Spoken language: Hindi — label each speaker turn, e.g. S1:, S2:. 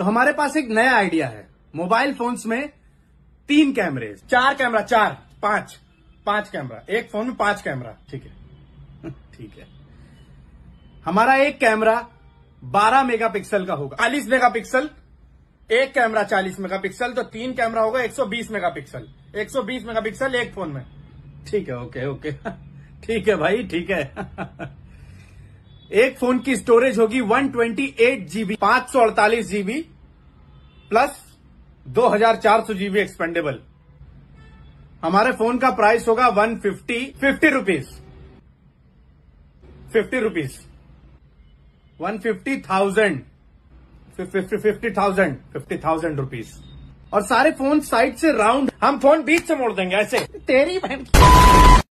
S1: तो हमारे पास एक नया आइडिया है मोबाइल फोन्स में तीन कैमरे चार कैमरा चार पांच पांच कैमरा एक फोन में पांच कैमरा ठीक है ठीक है हमारा एक कैमरा 12 मेगापिक्सल का होगा 40 मेगापिक्सल एक कैमरा 40 मेगापिक्सल तो तीन कैमरा होगा 120 मेगापिक्सल 120 मेगापिक्सल एक फोन में ठीक है ओके ओके ठीक है भाई ठीक है एक फोन की स्टोरेज होगी 128 जीबी अड़तालीस जीबी प्लस 2400 जीबी एक्सपेंडेबल हमारे फोन का प्राइस होगा 150 fifty fifty rupees fifty rupees one fifty thousand fifty thousand fifty thousand rupees और सारे फोन साइड से राउंड हम फोन बीच से मोड़ देंगे ऐसे तेरी बहन